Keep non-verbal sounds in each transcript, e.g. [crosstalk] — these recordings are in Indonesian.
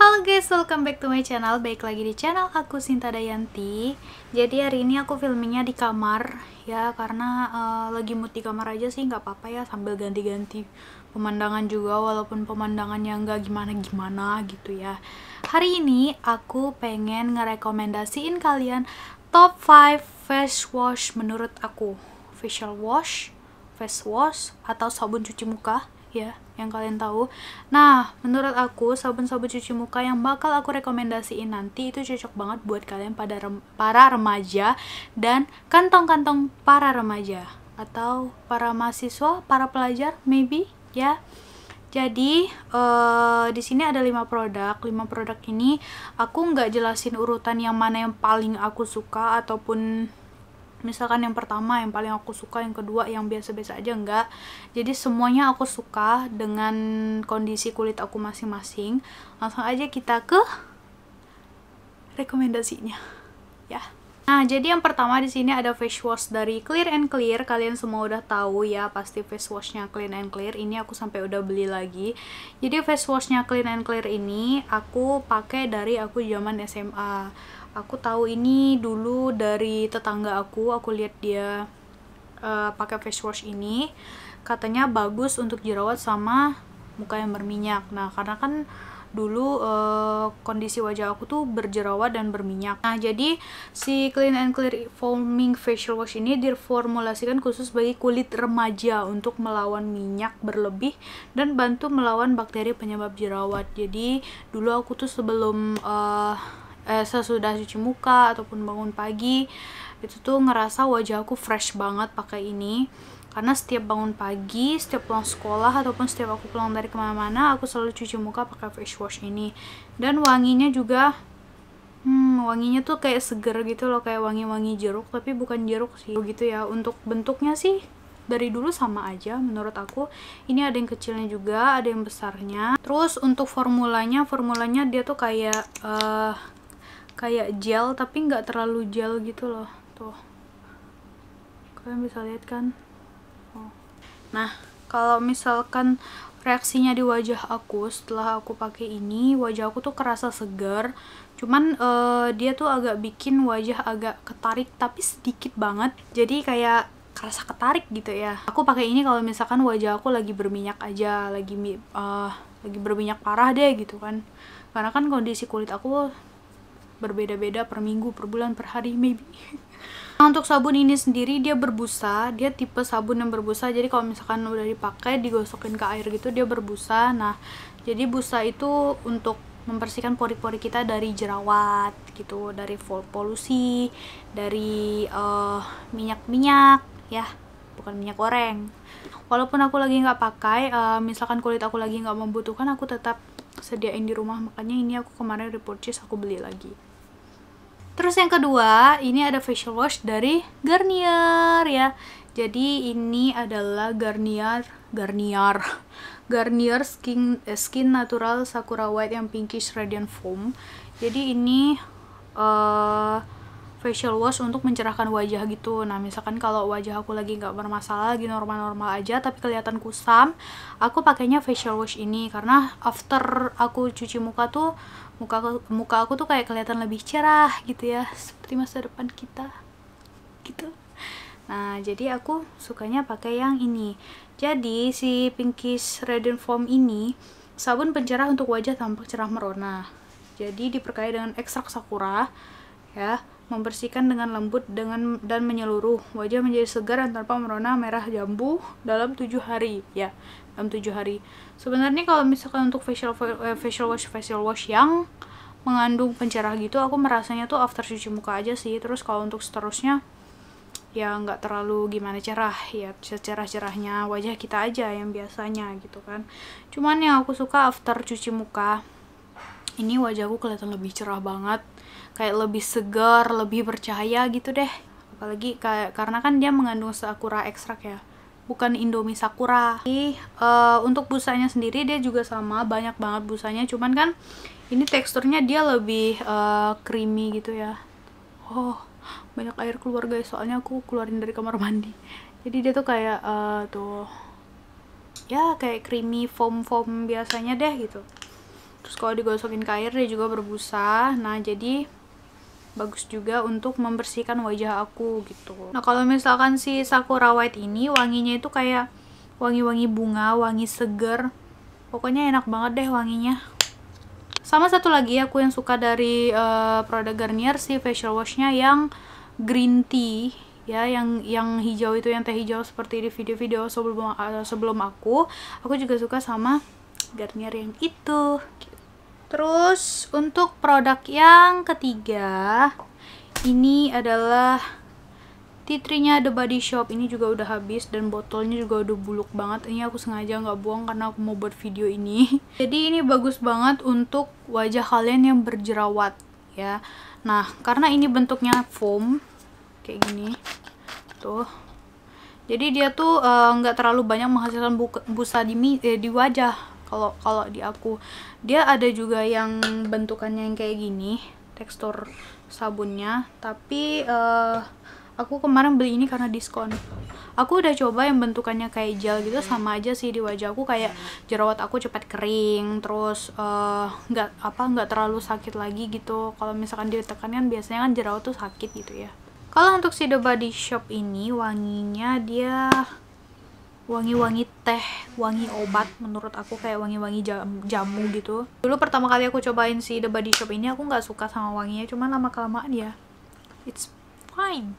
Halo guys, welcome back to my channel. Baik lagi di channel aku Sinta Dayanti. Jadi hari ini aku filmingnya di kamar ya karena uh, lagi mood di kamar aja sih nggak apa-apa ya sambil ganti-ganti pemandangan juga walaupun pemandangannya nggak gimana-gimana gitu ya. Hari ini aku pengen ngerekomendasiin kalian top 5 face wash menurut aku. Facial wash, face wash atau sabun cuci muka ya yang kalian tahu. Nah, menurut aku sabun-sabun cuci muka yang bakal aku rekomendasiin nanti itu cocok banget buat kalian pada rem para remaja dan kantong-kantong para remaja atau para mahasiswa, para pelajar maybe ya. Jadi uh, di sini ada 5 produk. 5 produk ini aku nggak jelasin urutan yang mana yang paling aku suka ataupun misalkan yang pertama yang paling aku suka yang kedua yang biasa-biasa aja enggak jadi semuanya aku suka dengan kondisi kulit aku masing-masing langsung aja kita ke rekomendasinya ya Nah, jadi yang pertama di sini ada face wash dari Clear and Clear. Kalian semua udah tahu ya, pasti face washnya Clean and Clear. Ini aku sampai udah beli lagi. Jadi face washnya Clean and Clear ini aku pakai dari aku zaman SMA aku tahu ini dulu dari tetangga aku aku lihat dia uh, pakai face wash ini katanya bagus untuk jerawat sama muka yang berminyak nah karena kan dulu uh, kondisi wajah aku tuh berjerawat dan berminyak. Nah, jadi si Clean and Clear Foaming Facial Wash ini diformulasikan khusus bagi kulit remaja untuk melawan minyak berlebih dan bantu melawan bakteri penyebab jerawat. Jadi, dulu aku tuh sebelum uh, eh, sesudah cuci muka ataupun bangun pagi itu tuh ngerasa wajah aku fresh banget pakai ini karena setiap bangun pagi, setiap pulang sekolah ataupun setiap aku pulang dari kemana-mana aku selalu cuci muka pakai face wash ini dan wanginya juga hmm, wanginya tuh kayak seger gitu loh kayak wangi-wangi jeruk tapi bukan jeruk sih gitu ya untuk bentuknya sih dari dulu sama aja menurut aku ini ada yang kecilnya juga ada yang besarnya terus untuk formulanya formulanya dia tuh kayak uh, kayak gel tapi nggak terlalu gel gitu loh tuh kalian bisa lihat kan oh. nah kalau misalkan reaksinya di wajah aku setelah aku pakai ini wajah aku tuh kerasa segar cuman uh, dia tuh agak bikin wajah agak ketarik tapi sedikit banget jadi kayak kerasa ketarik gitu ya aku pakai ini kalau misalkan wajah aku lagi berminyak aja lagi uh, lagi berminyak parah deh gitu kan karena kan kondisi kulit aku berbeda-beda per minggu, per bulan, per hari maybe. Nah, untuk sabun ini sendiri dia berbusa, dia tipe sabun yang berbusa. Jadi kalau misalkan udah dipakai digosokin ke air gitu dia berbusa. Nah, jadi busa itu untuk membersihkan pori-pori kita dari jerawat gitu, dari polusi, dari eh, minyak-minyak uh, ya, bukan minyak goreng. Walaupun aku lagi nggak pakai, uh, misalkan kulit aku lagi nggak membutuhkan, aku tetap sediain di rumah. Makanya ini aku kemarin repurchase, aku beli lagi. Terus yang kedua, ini ada facial wash dari Garnier ya. Jadi ini adalah Garnier Garnier Garnier Skin eh, Skin Natural Sakura White yang pinkish radiant foam. Jadi ini uh, facial wash untuk mencerahkan wajah gitu. Nah, misalkan kalau wajah aku lagi nggak bermasalah, lagi normal-normal aja tapi kelihatan kusam, aku pakainya facial wash ini karena after aku cuci muka tuh muka aku, muka aku tuh kayak kelihatan lebih cerah gitu ya seperti masa depan kita gitu nah jadi aku sukanya pakai yang ini jadi si pinkish Radiant Foam ini sabun pencerah untuk wajah tampak cerah merona jadi diperkaya dengan ekstrak sakura ya membersihkan dengan lembut dengan dan menyeluruh. Wajah menjadi segar dan tanpa merona merah jambu dalam tujuh hari. Ya, dalam tujuh hari. Sebenarnya kalau misalkan untuk facial eh, facial wash facial wash yang mengandung pencerah gitu, aku merasanya tuh after cuci muka aja sih. Terus kalau untuk seterusnya ya nggak terlalu gimana cerah ya cerah-cerahnya wajah kita aja yang biasanya gitu kan cuman yang aku suka after cuci muka ini wajahku kelihatan lebih cerah banget kayak lebih segar, lebih bercahaya gitu deh. Apalagi kayak karena kan dia mengandung sakura ekstrak ya. Bukan Indomie sakura. Jadi, uh, untuk busanya sendiri dia juga sama, banyak banget busanya. Cuman kan ini teksturnya dia lebih uh, creamy gitu ya. Oh, banyak air keluar guys. Soalnya aku keluarin dari kamar mandi. Jadi dia tuh kayak uh, tuh ya kayak creamy foam foam biasanya deh gitu terus kalau digosokin ke air dia juga berbusa nah jadi bagus juga untuk membersihkan wajah aku gitu. Nah kalau misalkan si sakura white ini wanginya itu kayak wangi-wangi bunga, wangi seger. Pokoknya enak banget deh wanginya. Sama satu lagi aku yang suka dari uh, produk Garnier si facial washnya yang green tea ya yang yang hijau itu yang teh hijau seperti di video-video sebelum eh, sebelum aku aku juga suka sama Garnier yang itu gitu. Terus untuk produk yang ketiga, ini adalah titrinya The Body Shop. Ini juga udah habis dan botolnya juga udah buluk banget. Ini aku sengaja nggak buang karena aku mau buat video ini. [laughs] Jadi ini bagus banget untuk wajah kalian yang berjerawat ya. Nah, karena ini bentuknya foam kayak gini. Tuh. Jadi dia tuh eh, nggak uh, terlalu banyak menghasilkan busa di, eh, di wajah kalau kalau di aku dia ada juga yang bentukannya yang kayak gini tekstur sabunnya tapi uh, aku kemarin beli ini karena diskon aku udah coba yang bentukannya kayak gel gitu sama aja sih di wajah aku kayak jerawat aku cepat kering terus eh, nggak uh, apa nggak terlalu sakit lagi gitu kalau misalkan ditekan kan biasanya kan jerawat tuh sakit gitu ya kalau untuk si The Body Shop ini wanginya dia wangi-wangi teh, wangi obat menurut aku kayak wangi-wangi jam, jamu gitu. Dulu pertama kali aku cobain si The Body Shop ini aku nggak suka sama wanginya, cuman lama kelamaan ya. It's fine.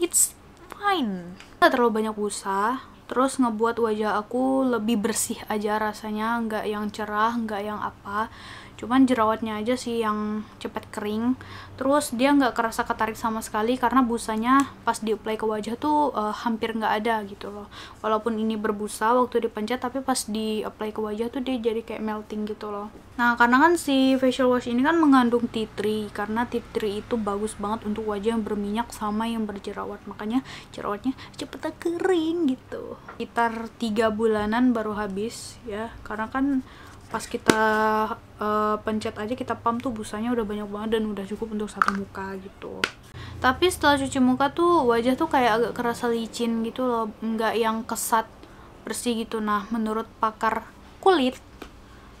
It's fine. Nggak terlalu banyak busa, terus ngebuat wajah aku lebih bersih aja rasanya, nggak yang cerah, nggak yang apa cuman jerawatnya aja sih yang cepet kering terus dia nggak kerasa ketarik sama sekali karena busanya pas di apply ke wajah tuh uh, hampir nggak ada gitu loh walaupun ini berbusa waktu dipencet tapi pas di apply ke wajah tuh dia jadi kayak melting gitu loh nah karena kan si facial wash ini kan mengandung tea tree karena tea tree itu bagus banget untuk wajah yang berminyak sama yang berjerawat makanya jerawatnya cepet kering gitu sekitar 3 bulanan baru habis ya karena kan pas kita uh, pencet aja kita pump tuh busanya udah banyak banget dan udah cukup untuk satu muka gitu tapi setelah cuci muka tuh wajah tuh kayak agak kerasa licin gitu loh nggak yang kesat bersih gitu nah menurut pakar kulit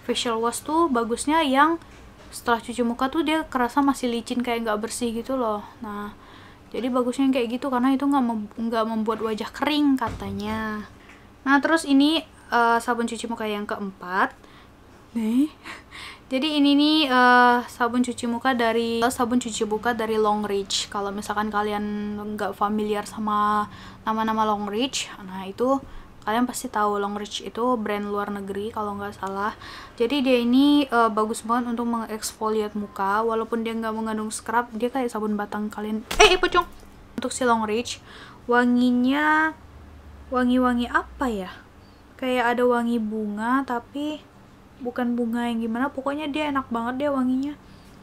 facial wash tuh bagusnya yang setelah cuci muka tuh dia kerasa masih licin kayak nggak bersih gitu loh nah jadi bagusnya kayak gitu karena itu nggak mem membuat wajah kering katanya nah terus ini uh, sabun cuci muka yang keempat nih [laughs] jadi ini nih uh, sabun cuci muka dari sabun cuci muka dari Longreach. Kalau misalkan kalian nggak familiar sama nama-nama Longreach, nah itu kalian pasti tahu Longreach itu brand luar negeri kalau nggak salah. Jadi dia ini uh, bagus banget untuk mengeksfoliat muka, walaupun dia nggak mengandung scrub, dia kayak sabun batang kalian. Eh, eh pocong. Untuk si Longreach, wanginya wangi-wangi apa ya? Kayak ada wangi bunga tapi bukan bunga yang gimana pokoknya dia enak banget deh wanginya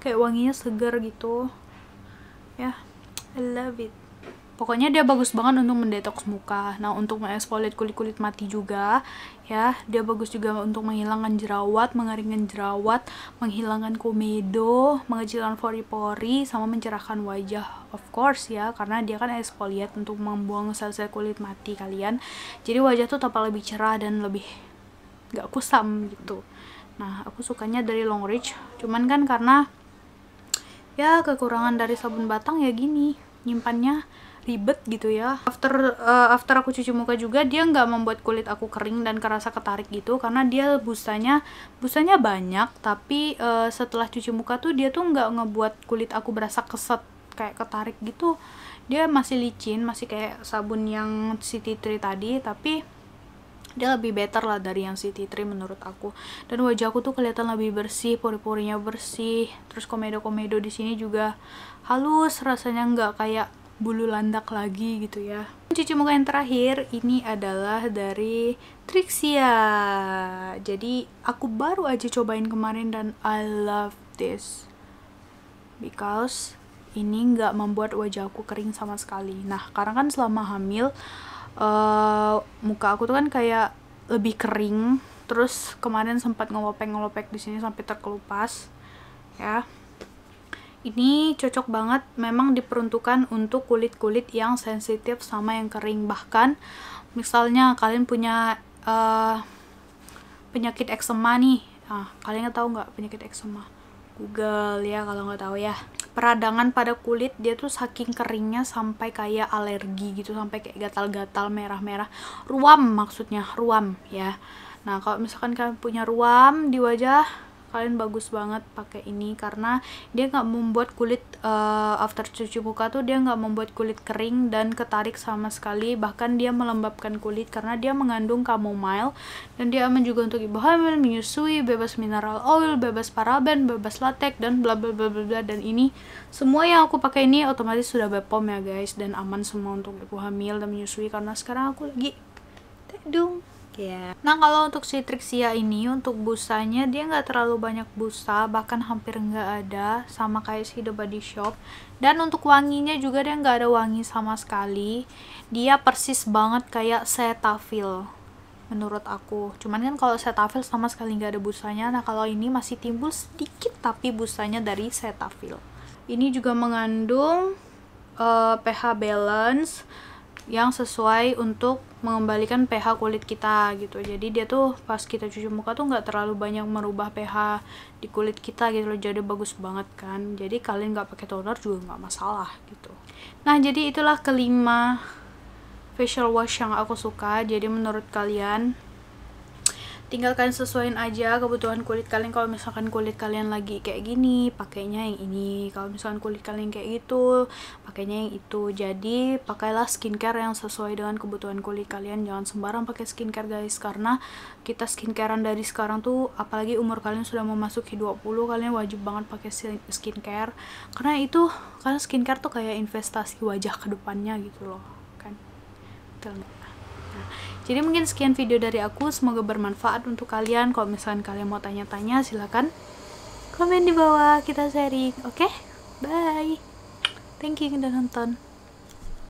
kayak wanginya segar gitu ya I love it pokoknya dia bagus banget untuk mendetoks muka nah untuk mengeksfoliat kulit-kulit mati juga ya dia bagus juga untuk menghilangkan jerawat mengeringkan jerawat menghilangkan komedo mengecilkan pori-pori sama mencerahkan wajah of course ya karena dia kan esfoliate untuk membuang sel-sel kulit mati kalian jadi wajah tuh tampak lebih cerah dan lebih gak kusam gitu nah aku sukanya dari long reach cuman kan karena ya kekurangan dari sabun batang ya gini nyimpannya ribet gitu ya after uh, after aku cuci muka juga dia nggak membuat kulit aku kering dan kerasa ketarik gitu karena dia busanya busanya banyak tapi uh, setelah cuci muka tuh dia tuh nggak ngebuat kulit aku berasa keset kayak ketarik gitu dia masih licin masih kayak sabun yang City Tree tadi tapi dia lebih better lah dari yang si Titri menurut aku dan wajahku tuh kelihatan lebih bersih pori-porinya bersih terus komedo-komedo di sini juga halus rasanya nggak kayak bulu landak lagi gitu ya cuci muka yang terakhir ini adalah dari Trixia jadi aku baru aja cobain kemarin dan I love this because ini nggak membuat wajahku kering sama sekali nah karena kan selama hamil uh, muka aku tuh kan kayak lebih kering terus kemarin sempat ngelopek-ngelopek di sini sampai terkelupas ya ini cocok banget memang diperuntukkan untuk kulit-kulit yang sensitif sama yang kering bahkan misalnya kalian punya uh, penyakit eksema nih nah, kalian tahu nggak penyakit eksema Google ya kalau nggak tahu ya peradangan pada kulit dia tuh saking keringnya sampai kayak alergi gitu sampai kayak gatal-gatal merah-merah ruam maksudnya ruam ya nah kalau misalkan kalian punya ruam di wajah kalian bagus banget pakai ini karena dia nggak membuat kulit uh, after cuci muka tuh dia nggak membuat kulit kering dan ketarik sama sekali bahkan dia melembabkan kulit karena dia mengandung chamomile dan dia aman juga untuk ibu hamil menyusui bebas mineral oil bebas paraben bebas latex dan bla bla bla bla, bla. dan ini semua yang aku pakai ini otomatis sudah bepom ya guys dan aman semua untuk ibu hamil dan menyusui karena sekarang aku lagi tedung Iya. Nah kalau untuk si Trixia ini untuk busanya dia nggak terlalu banyak busa bahkan hampir nggak ada sama kayak si The Body Shop dan untuk wanginya juga dia nggak ada wangi sama sekali dia persis banget kayak Cetaphil menurut aku cuman kan kalau Cetaphil sama sekali nggak ada busanya nah kalau ini masih timbul sedikit tapi busanya dari Cetaphil ini juga mengandung uh, pH balance yang sesuai untuk mengembalikan pH kulit kita gitu jadi dia tuh pas kita cuci muka tuh nggak terlalu banyak merubah pH di kulit kita gitu loh jadi bagus banget kan jadi kalian nggak pakai toner juga nggak masalah gitu nah jadi itulah kelima facial wash yang aku suka jadi menurut kalian tinggal kalian sesuaiin aja kebutuhan kulit kalian kalau misalkan kulit kalian lagi kayak gini pakainya yang ini kalau misalkan kulit kalian kayak gitu pakainya yang itu jadi pakailah skincare yang sesuai dengan kebutuhan kulit kalian jangan sembarang pakai skincare guys karena kita skincarean dari sekarang tuh apalagi umur kalian sudah memasuki 20 kalian wajib banget pakai skincare karena itu karena skincare tuh kayak investasi wajah kedepannya gitu loh kan jadi mungkin sekian video dari aku, semoga bermanfaat untuk kalian. Kalau misalkan kalian mau tanya-tanya, silahkan komen di bawah, kita sharing, oke? Okay? Bye! Thank you udah nonton.